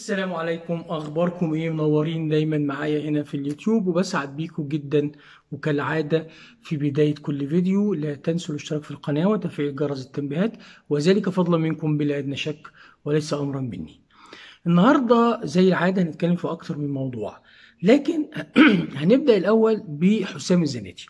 السلام عليكم اخباركم ايه منورين دايما معايا هنا في اليوتيوب وبسعد بيكم جدا وكالعادة في بداية كل فيديو لا تنسوا الاشتراك في القناة وتفعيل جرس التنبيهات وذلك فضلا منكم بلا ادنى شك وليس امرا مني النهاردة زي العادة هنتكلم في اكتر من موضوع لكن هنبدأ الاول بحسام الزناتي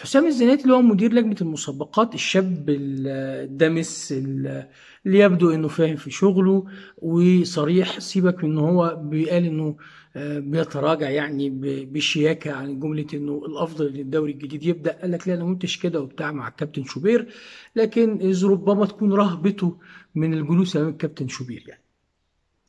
حسام الزناتي اللي هو مدير لجنه المسابقات الشاب الدمس اللي يبدو انه فاهم في شغله وصريح سيبك من ان هو بيقال انه آه، بيتراجع يعني بشياكه عن جمله انه الافضل ان الدوري الجديد يبدا قال لك لا انا منتش كده وبتاع مع الكابتن شوبير لكن إذ ربما تكون رهبته من الجلوس امام الكابتن شوبير يعني.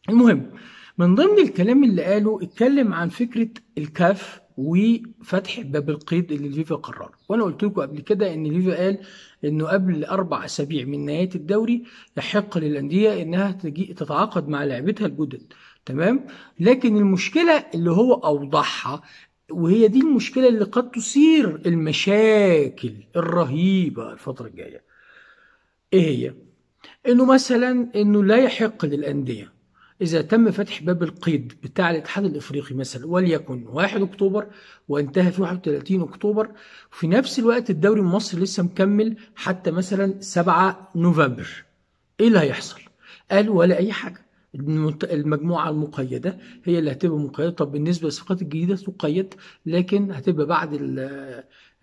المهم من ضمن الكلام اللي قاله اتكلم عن فكره الكاف وفتح باب القيد اللي ليفا قرره وانا قلت لكم قبل كده ان ليفا قال انه قبل اربع اسابيع من نهايه الدوري يحق للانديه انها تجي تتعاقد مع لعبتها الجدد تمام لكن المشكله اللي هو اوضحها وهي دي المشكله اللي قد تثير المشاكل الرهيبه الفتره الجايه ايه هي انه مثلا انه لا يحق للانديه إذا تم فتح باب القيد بتاع الاتحاد الإفريقي مثلا وليكن 1 أكتوبر وانتهى في 31 أكتوبر في نفس الوقت الدوري المصري لسه مكمل حتى مثلا 7 نوفمبر إيه اللي هيحصل؟ قال ولا أي حاجة المجموعة المقيدة هي اللي هتبقى مقيدة طب بالنسبة للصفقات الجديدة تقيد لكن هتبقى بعد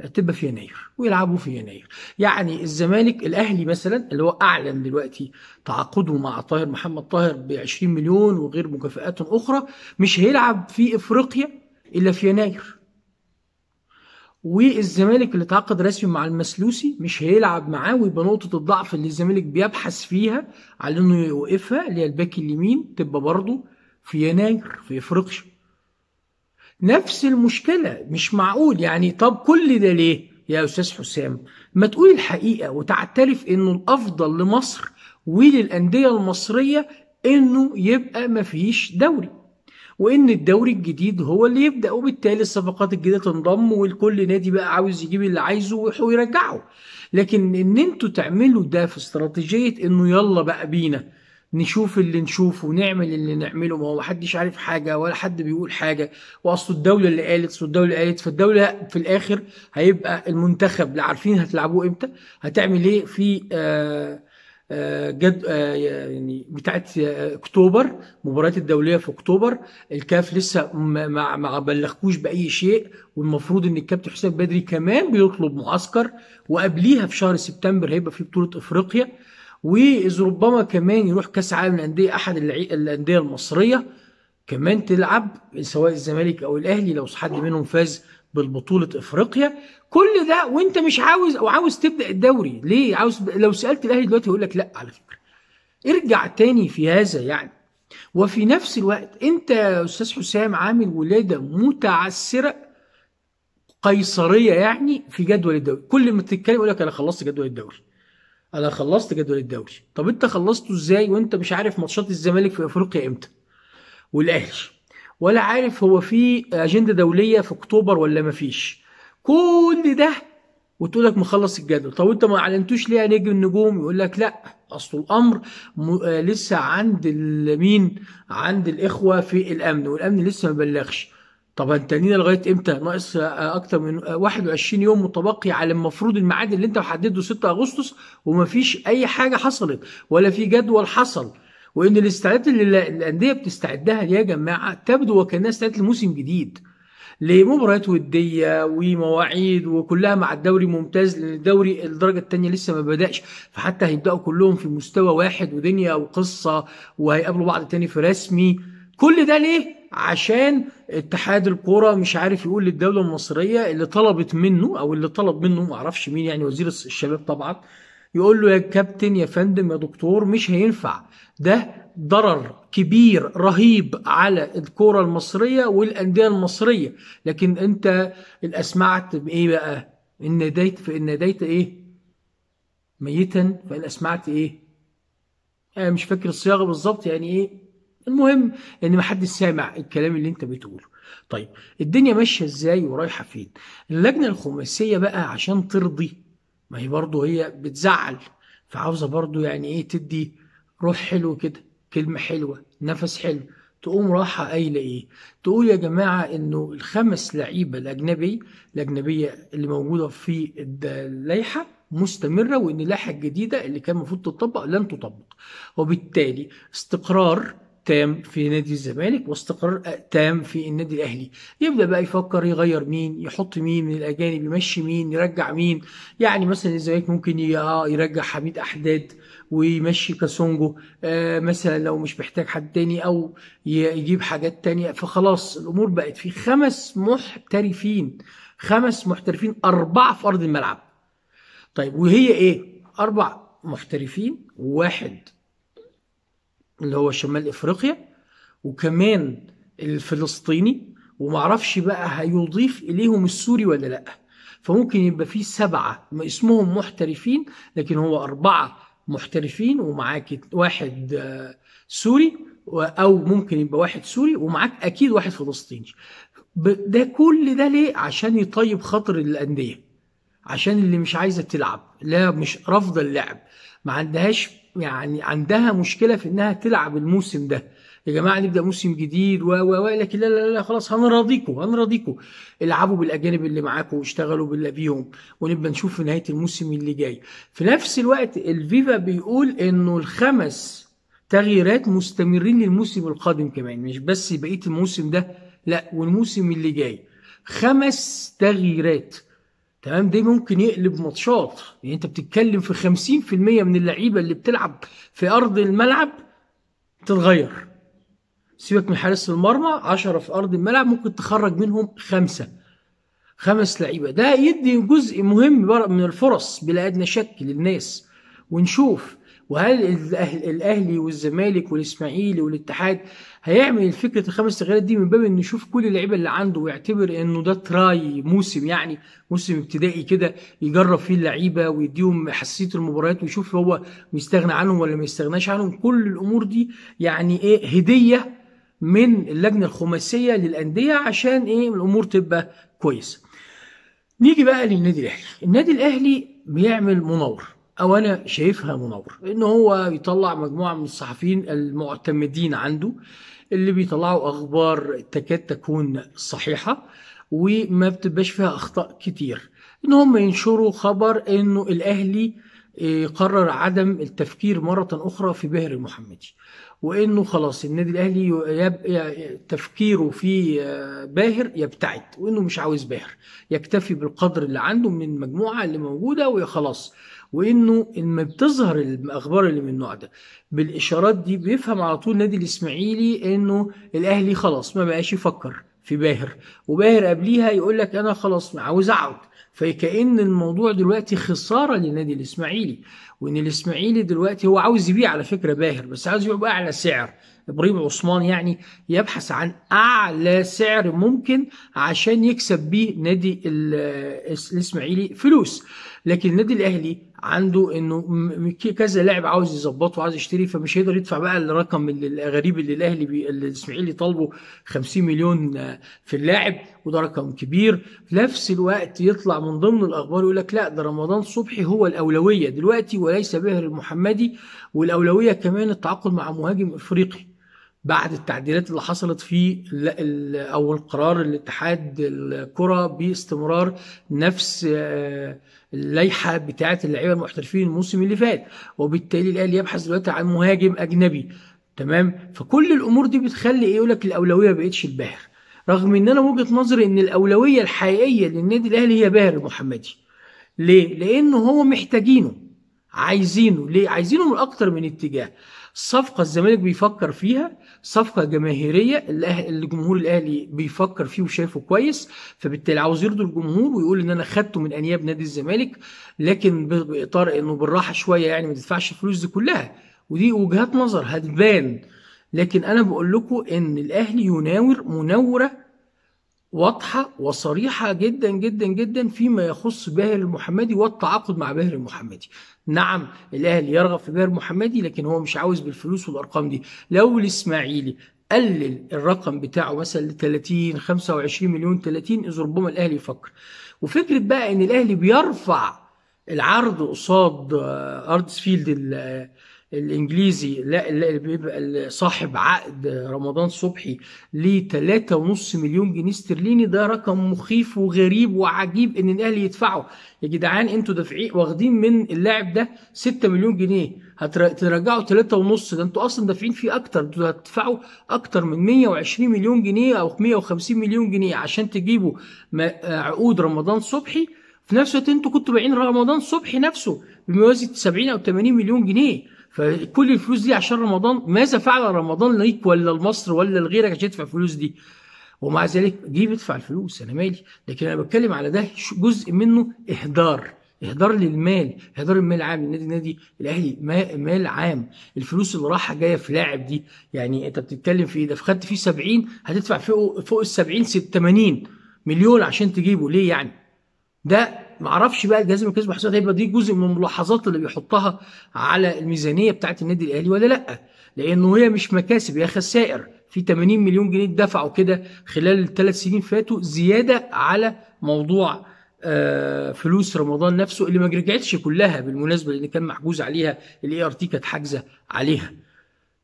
هتبقى في يناير ويلعبوا في يناير يعني الزمالك الاهلي مثلا اللي هو اعلن دلوقتي تعاقده مع طاهر محمد طاهر ب 20 مليون وغير مكافئات اخرى مش هيلعب في افريقيا الا في يناير والزمالك اللي تعاقد رسمي مع المسلوسي مش هيلعب معاه ويبقى نقطه الضعف اللي الزمالك بيبحث فيها على انه يوقفها اللي هي الباك اليمين تبقى برضه في يناير في افريقيا نفس المشكله مش معقول يعني طب كل ده ليه يا استاذ حسام ما تقول الحقيقه وتعترف انه الافضل لمصر وللانديه المصريه انه يبقى مفيش دوري وان الدوري الجديد هو اللي يبدا وبالتالي الصفقات الجديده تنضم والكل نادي بقى عاوز يجيب اللي عايزه ويرجعه لكن ان انتوا تعملوا ده في استراتيجيه انه يلا بقى بينا نشوف اللي نشوفه ونعمل اللي نعمله ما هو محدش عارف حاجه ولا حد بيقول حاجه واصل الدوله اللي قالت اصل الدوله اللي قالت فالدوله في الاخر هيبقى المنتخب لا عارفين هتلعبوه امتى هتعمل ايه في آه آه، جد آه، يعني بتاعت آه، اكتوبر مباريات الدوليه في اكتوبر الكاف لسه ما ما بلغكوش باي شيء والمفروض ان الكابتن حسين بدري كمان بيطلب معسكر وقبليها في شهر سبتمبر هيبقى في بطوله افريقيا واذا ربما كمان يروح كاس عالم الانديه احد الانديه المصريه كمان تلعب سواء الزمالك او الاهلي لو حد منهم فاز بالبطولة افريقيا كل ده وانت مش عاوز او عاوز تبدا الدوري ليه عاوز لو سالت الاهلي دلوقتي يقول لك لا على فكره ارجع تاني في هذا يعني وفي نفس الوقت انت يا استاذ حسام عامل ولاده متعسره قيصريه يعني في جدول الدوري كل ما تتكلم يقول لك انا خلصت جدول الدوري انا خلصت جدول الدوري طب انت خلصته ازاي وانت مش عارف ماتشات الزمالك في افريقيا امتى والاهلي ولا عارف هو في اجنده دوليه في اكتوبر ولا ما فيش كل ده وتقول لك مخلص الجدول طب انت ما اعلنتوش ليه يا يعني نجم النجوم يقول لك لا اصل الامر م... آه لسه عند مين عند الاخوه في الامن والامن لسه ما بلغش طب انت لينا لغايه امتى ناقص آه، اكتر من 21 يوم متبقي على المفروض الميعاد اللي انت محدده 6 اغسطس ومفيش اي حاجه حصلت ولا في جدول حصل وان الاستعداد اللي الانديه بتستعدها يا جماعه تبدو وكانها استعدت لموسم جديد لمباريات وديه ومواعيد وكلها مع الدوري ممتاز لان الدوري الدرجه الثانيه لسه ما بداش فحتى هيبداوا كلهم في مستوى واحد ودنيا وقصه وهيقابلوا بعض تاني في رسمي كل ده ليه عشان اتحاد الكوره مش عارف يقول للدوله المصريه اللي طلبت منه او اللي طلب منه ما اعرفش مين يعني وزير الشباب طبعا يقول له يا كابتن يا فندم يا دكتور مش هينفع ده ضرر كبير رهيب على الكرة المصرية والأندية المصرية لكن أنت الأسمعت بإيه بقى إن ناديت فإن ناديت إيه ميتا فإن أسمعت إيه أنا مش فاكر الصياغة بالظبط يعني إيه المهم إن ما حد سامع الكلام اللي أنت بتقوله طيب الدنيا ماشية إزاي ورايحة فين اللجنة الخماسية بقى عشان ترضي ما هي برضه هي بتزعل فعاوزه برضه يعني ايه تدي روح حلو كده كلمه حلوه نفس حلو تقوم راحه قايله ايه تقول يا جماعه انه الخمس لعيبه الاجنبي الاجنبيه اللي موجوده في اللائحه مستمره وان اللائحه الجديده اللي كان المفروض تطبق لن تطبق وبالتالي استقرار تام في نادي الزمالك واستقرار تام في النادي الاهلي يبدا بقى يفكر يغير مين يحط مين من الاجانب يمشي مين يرجع مين يعني مثلا الزمالك ممكن آه، يرجع حميد احداد ويمشي كاسونجو آه، مثلا لو مش محتاج حد تاني او يجيب حاجات تانية فخلاص الامور بقت في خمس محترفين خمس محترفين اربعه في ارض الملعب طيب وهي ايه اربع محترفين وواحد اللي هو شمال افريقيا وكمان الفلسطيني ومعرفش بقى هيضيف اليهم السوري ولا لا فممكن يبقى فيه سبعه اسمهم محترفين لكن هو اربعه محترفين ومعاك واحد آه، سوري او ممكن يبقى واحد سوري ومعاك اكيد واحد فلسطيني ده كل ده ليه عشان يطيب خاطر الانديه عشان اللي مش عايزه تلعب لا مش رافضه اللعب ما عندهاش يعني عندها مشكله في انها تلعب الموسم ده يا جماعه نبدا موسم جديد و و لكن لا لا لا خلاص هنراضيكم هنراضيكم العبوا بالاجانب اللي معاكم واشتغلوا باللي بيهم ونبقى نشوف في نهايه الموسم اللي جاي في نفس الوقت الفيفا بيقول انه الخمس تغييرات مستمرين للموسم القادم كمان مش بس بقيه الموسم ده لا والموسم اللي جاي خمس تغييرات تمام ده ممكن يقلب ماتشات يعني انت بتتكلم في 50% من اللعيبه اللي بتلعب في ارض الملعب تتغير سيبك من حارس المرمى 10 في ارض الملعب ممكن تخرج منهم خمسه خمس لعيبه ده يدي جزء مهم من الفرص بلا ادنى شك للناس ونشوف وهل الاهلي والزمالك والاسماعيلي والاتحاد هيعمل فكره الخمس تغييرات دي من باب انه يشوف كل اللعيبه اللي عنده ويعتبر انه ده تراي موسم يعني موسم ابتدائي كده يجرب فيه اللعيبه ويديهم حساسيه المباريات ويشوف هو مستغنى عنهم ولا ما يستغناش عنهم كل الامور دي يعني ايه هديه من اللجنه الخماسيه للانديه عشان ايه الامور تبقى كويسه. نيجي بقى للنادي الاهلي، النادي الاهلي بيعمل مناور او انا شايفها مناور ان هو بيطلع مجموعه من الصحفيين المعتمدين عنده اللي بيطلعوا اخبار تكاد تكون صحيحه وما بتبقاش فيها اخطاء كتير ان هم ينشروا خبر انه الاهلي آه، قرر عدم التفكير مرة أخرى في بهر المحمدي وإنه خلاص النادي الأهلي يب... تفكيره في آه، باهر يبتعد وإنه مش عاوز باهر يكتفي بالقدر اللي عنده من المجموعة اللي موجودة وخلاص وانه لما بتظهر الاخبار اللي من النوع ده بالاشارات دي بيفهم على طول نادي الاسماعيلي انه الاهلي خلاص ما بقاش يفكر في باهر وباهر قبليها يقول لك انا خلاص عاوز اقعد فكأن الموضوع دلوقتي خسارة للنادي الإسماعيلي وإن الإسماعيلي دلوقتي هو عاوز يبيع على فكرة باهر بس عاوز يبيع بأعلى سعر إبراهيم عثمان يعني يبحث عن أعلى سعر ممكن عشان يكسب بيه نادي الإسماعيلي فلوس لكن النادي الاهلي عنده انه كذا لاعب عاوز يظبطه عاوز يشتري فمش هيقدر يدفع بقى الرقم الغريب اللي الاهلي بي... الاسماعيلي طالبه 50 مليون آه، في اللاعب وده رقم كبير في نفس الوقت يطلع من ضمن الاخبار يقول لك لا ده رمضان صبحي هو الاولويه دلوقتي وليس بهر المحمدي والاولويه كمان التعاقد مع مهاجم افريقي بعد التعديلات اللي حصلت في او القرار الاتحاد الكره باستمرار نفس آه، اللائحه بتاعه اللعيبه المحترفين الموسم اللي فات وبالتالي الاهلي يبحث دلوقتي عن مهاجم اجنبي تمام فكل الامور دي بتخلي ايه يقول لك الاولويه بقتش الباهر رغم ان انا وجهه نظري ان الاولويه الحقيقيه للنادي الاهلي هي باهر المحمدي ليه لانه هو محتاجينه عايزينه ليه عايزينه من اكتر من اتجاه صفقه الزمالك بيفكر فيها صفقه جماهيريه اللي الجمهور الاهلي بيفكر فيه وشايفه كويس فبالتالي عاوز يرضي الجمهور ويقول ان انا خدته من انياب نادي الزمالك لكن باطار انه بالراحه شويه يعني ما تدفعش الفلوس دي كلها ودي وجهات نظر هتبان لكن انا بقول لكم ان الاهلي يناور مناوره واضحه وصريحه جدا جدا جدا فيما يخص باهر المحمدي والتعاقد مع باهر المحمدي. نعم الاهلي يرغب في باهر المحمدي لكن هو مش عاوز بالفلوس والارقام دي، لو الاسماعيلي قلل الرقم بتاعه مثلا ل 30 25 مليون 30 اذا ربما الاهلي يفكر. وفكره بقى ان الاهلي بيرفع العرض قصاد ارتسفيلد فيلد الانجليزي لا اللي بيبقى صاحب عقد رمضان صبحي ل 3.5 مليون جنيه استرليني ده رقم مخيف وغريب وعجيب ان الاهلي يدفعه يا جدعان انتوا دافعين واخدين من اللاعب ده 6 مليون جنيه هترجعوا 3.5 ده انتوا اصلا دافعين فيه اكتر انتوا هتدفعوا اكتر من 120 مليون جنيه او 150 مليون جنيه عشان تجيبوا عقود رمضان صبحي في نفس الوقت انتوا كنتوا بايعين رمضان صبحي نفسه بموازي 70 او 80 مليون جنيه فكل الفلوس دي عشان رمضان ماذا فعل رمضان ليك ولا لمصر ولا لغيرك عشان تدفع الفلوس دي ومع ذلك جه بيدفع الفلوس انا مالي لكن انا بتكلم على ده جزء منه اهدار اهدار للمال اهدار المال العام للنادي النادي الاهلي مال عام الفلوس اللي رايحه جايه في لاعب دي يعني انت بتتكلم في ايه ده خدت فيه 70 هتدفع فوق فوق ال 70 80 مليون عشان تجيبه ليه يعني ده معرفش بقى الجهاز المركزي للمحاسبات هيبقى دي جزء من الملاحظات اللي بيحطها على الميزانيه بتاعه النادي الاهلي ولا لا لانه هي مش مكاسب هي خسائر في 80 مليون جنيه دفعوا كده خلال الثلاث سنين فاتوا زياده على موضوع آه، فلوس رمضان نفسه اللي ما رجعتش كلها بالمناسبه لان كان محجوز عليها الاي ار تي كانت حاجزه عليها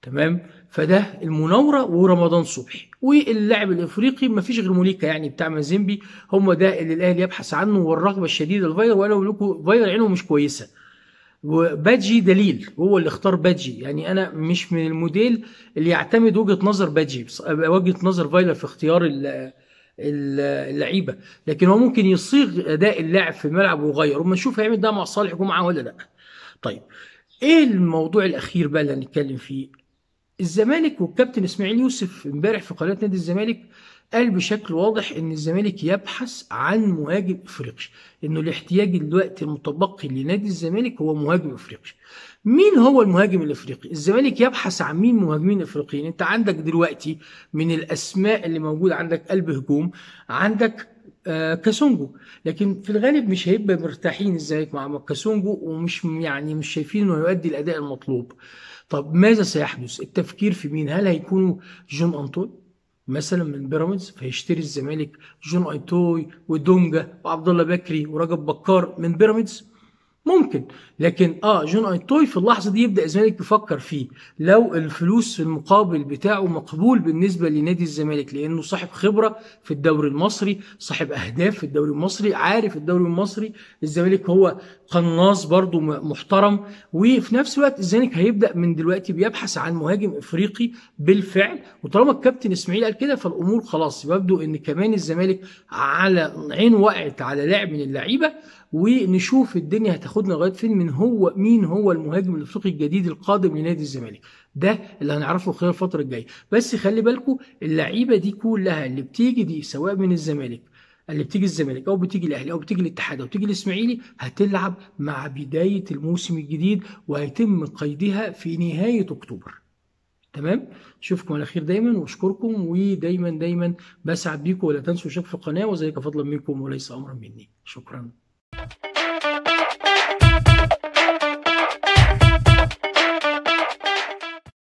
تمام فده المناوره ورمضان صبحي واللاعب الافريقي ما فيش غير موليكا يعني بتاع مازيمبي هم ده اللي الاهلي يبحث عنه والرغبه الشديده وانا بقول لكم فايلر عينه مش كويسه وبادجي دليل هو اللي اختار بادجي يعني انا مش من الموديل اللي يعتمد وجهه نظر بادجي وجهه نظر فايلر في اختيار اللعيبه لكن هو ممكن يصيغ اداء اللاعب في الملعب ويغير وما نشوف هيعمل ده مع صالح جمعه ولا لا طيب ايه الموضوع الاخير بقى اللي هنتكلم فيه الزمالك والكابتن اسماعيل يوسف امبارح في قناه نادي الزمالك قال بشكل واضح ان الزمالك يبحث عن مهاجم افريقي انه الاحتياج دلوقتي المتبقي لنادي الزمالك هو مهاجم افريقي مين هو المهاجم الافريقي الزمالك يبحث عن مين مهاجمين افريقيين انت عندك دلوقتي من الاسماء اللي موجوده عندك قلب هجوم عندك آه كاسونجو لكن في الغالب مش هيبقى مرتاحين الزمالك مع كاسونجو ومش يعني مش شايفين انه هيؤدي الاداء المطلوب طب ماذا سيحدث التفكير في مين هل هيكونوا جون انطوي مثلا من بيراميدز فيشتري الزمالك جون ايتوي ودونجا وعبد الله بكري ورجب بكار من بيراميدز ممكن لكن اه جون اي توي في اللحظه دي يبدا الزمالك يفكر فيه لو الفلوس في المقابل بتاعه مقبول بالنسبه لنادي الزمالك لانه صاحب خبره في الدوري المصري صاحب اهداف في الدوري المصري عارف الدوري المصري الزمالك هو قناص برضه محترم وفي نفس الوقت الزمالك هيبدا من دلوقتي بيبحث عن مهاجم افريقي بالفعل وطالما الكابتن اسماعيل قال كده فالامور خلاص يبدو ان كمان الزمالك على عين وقعت على لاعب من اللعيبه ونشوف الدنيا هتاخدنا لغايه فين من هو مين هو المهاجم الافريقي الجديد القادم لنادي الزمالك ده اللي هنعرفه خلال الفتره الجايه بس خلي بالكم اللعيبه دي كلها اللي بتيجي دي سواء من الزمالك اللي بتيجي الزمالك او بتيجي الاهلي او بتيجي الاتحاد او بتيجي الاسماعيلي هتلعب مع بدايه الموسم الجديد وهيتم قيدها في نهايه اكتوبر تمام اشوفكم على خير دايما واشكركم ودايما دايما بسعد بيكم ولا تنسوا اشتراك في القناه وذلك فضلا منكم وليس امرا مني شكرا Thank you.